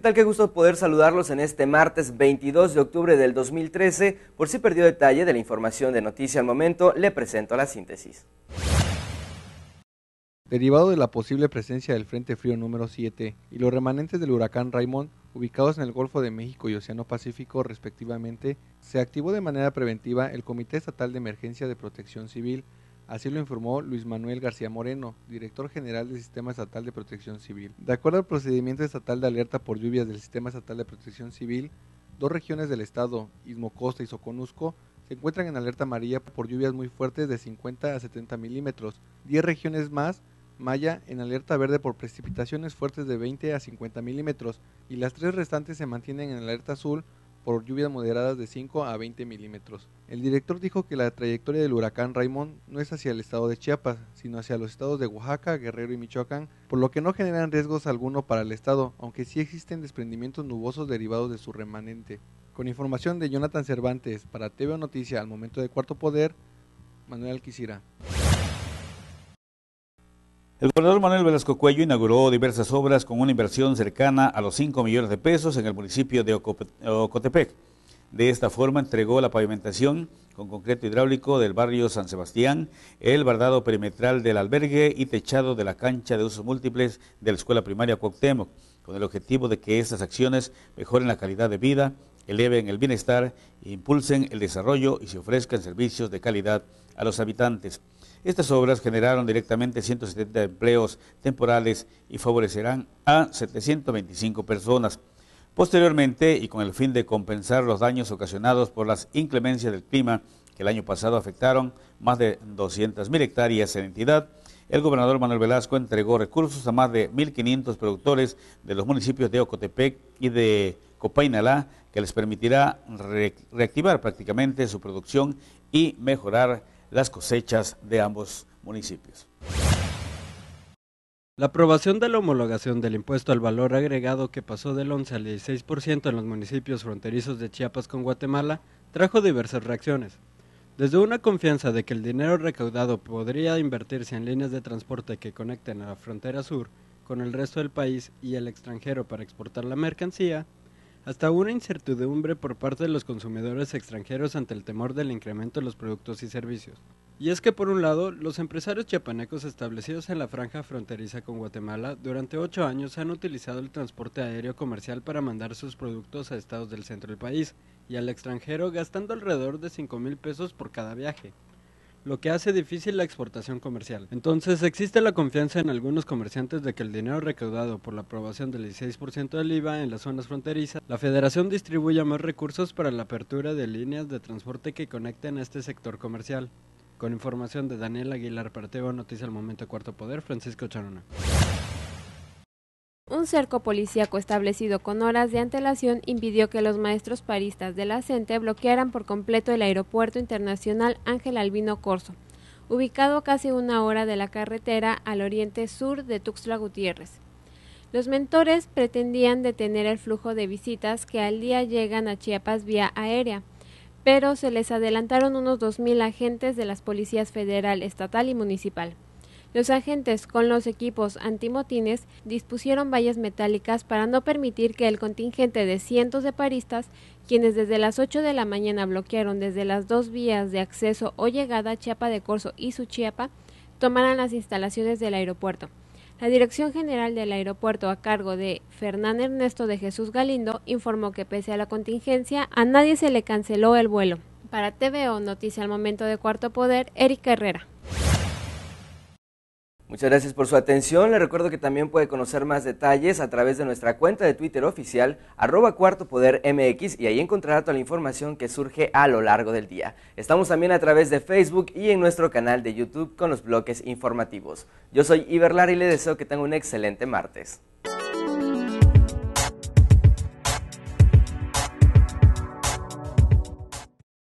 tal? Qué gusto poder saludarlos en este martes 22 de octubre del 2013. Por si perdió detalle de la información de noticia al momento, le presento la síntesis. Derivado de la posible presencia del Frente Frío número 7 y los remanentes del huracán Raymond, ubicados en el Golfo de México y Océano Pacífico respectivamente, se activó de manera preventiva el Comité Estatal de Emergencia de Protección Civil Así lo informó Luis Manuel García Moreno, director general del Sistema Estatal de Protección Civil. De acuerdo al procedimiento estatal de alerta por lluvias del Sistema Estatal de Protección Civil, dos regiones del estado, Istmo y Soconusco, se encuentran en alerta amarilla por lluvias muy fuertes de 50 a 70 milímetros. Diez regiones más, Maya, en alerta verde por precipitaciones fuertes de 20 a 50 milímetros y las tres restantes se mantienen en alerta azul por lluvias moderadas de 5 a 20 milímetros. El director dijo que la trayectoria del huracán Raymond no es hacia el estado de Chiapas, sino hacia los estados de Oaxaca, Guerrero y Michoacán, por lo que no generan riesgos alguno para el estado, aunque sí existen desprendimientos nubosos derivados de su remanente. Con información de Jonathan Cervantes para TV Noticia al momento de Cuarto Poder, Manuel Quisira. El gobernador Manuel Velasco Cuello inauguró diversas obras con una inversión cercana a los 5 millones de pesos en el municipio de Ocotepec. De esta forma entregó la pavimentación con concreto hidráulico del barrio San Sebastián, el bardado perimetral del albergue y techado de la cancha de usos múltiples de la escuela primaria Cuauhtémoc, con el objetivo de que estas acciones mejoren la calidad de vida, eleven el bienestar, e impulsen el desarrollo y se ofrezcan servicios de calidad a los habitantes. Estas obras generaron directamente 170 empleos temporales y favorecerán a 725 personas. Posteriormente, y con el fin de compensar los daños ocasionados por las inclemencias del clima que el año pasado afectaron más de 200.000 hectáreas en entidad, el gobernador Manuel Velasco entregó recursos a más de 1.500 productores de los municipios de Ocotepec y de Copainalá, que les permitirá reactivar prácticamente su producción y mejorar las cosechas de ambos municipios. La aprobación de la homologación del impuesto al valor agregado que pasó del 11 al 16% en los municipios fronterizos de Chiapas con Guatemala trajo diversas reacciones. Desde una confianza de que el dinero recaudado podría invertirse en líneas de transporte que conecten a la frontera sur con el resto del país y el extranjero para exportar la mercancía, hasta una incertidumbre por parte de los consumidores extranjeros ante el temor del incremento de los productos y servicios. Y es que por un lado, los empresarios chiapanecos establecidos en la franja fronteriza con Guatemala durante ocho años han utilizado el transporte aéreo comercial para mandar sus productos a estados del centro del país y al extranjero gastando alrededor de 5 mil pesos por cada viaje lo que hace difícil la exportación comercial. Entonces existe la confianza en algunos comerciantes de que el dinero recaudado por la aprobación del 16% del IVA en las zonas fronterizas, la federación distribuya más recursos para la apertura de líneas de transporte que conecten a este sector comercial. Con información de Daniel Aguilar Parteo, Noticia al Momento Cuarto Poder, Francisco Charona. Un cerco policíaco establecido con horas de antelación impidió que los maestros paristas de la CENTE bloquearan por completo el Aeropuerto Internacional Ángel Albino Corso, ubicado a casi una hora de la carretera al oriente sur de Tuxtla Gutiérrez. Los mentores pretendían detener el flujo de visitas que al día llegan a Chiapas vía aérea, pero se les adelantaron unos 2.000 agentes de las policías federal, estatal y municipal. Los agentes con los equipos antimotines dispusieron vallas metálicas para no permitir que el contingente de cientos de paristas, quienes desde las 8 de la mañana bloquearon desde las dos vías de acceso o llegada Chiapa de Corso y Suchiapa, tomaran las instalaciones del aeropuerto. La Dirección General del Aeropuerto a cargo de Fernán Ernesto de Jesús Galindo informó que pese a la contingencia, a nadie se le canceló el vuelo. Para TVO Noticia al Momento de Cuarto Poder, Erika Herrera. Muchas gracias por su atención. Le recuerdo que también puede conocer más detalles a través de nuestra cuenta de Twitter oficial, arroba y ahí encontrará toda la información que surge a lo largo del día. Estamos también a través de Facebook y en nuestro canal de YouTube con los bloques informativos. Yo soy Iberlar y le deseo que tenga un excelente martes.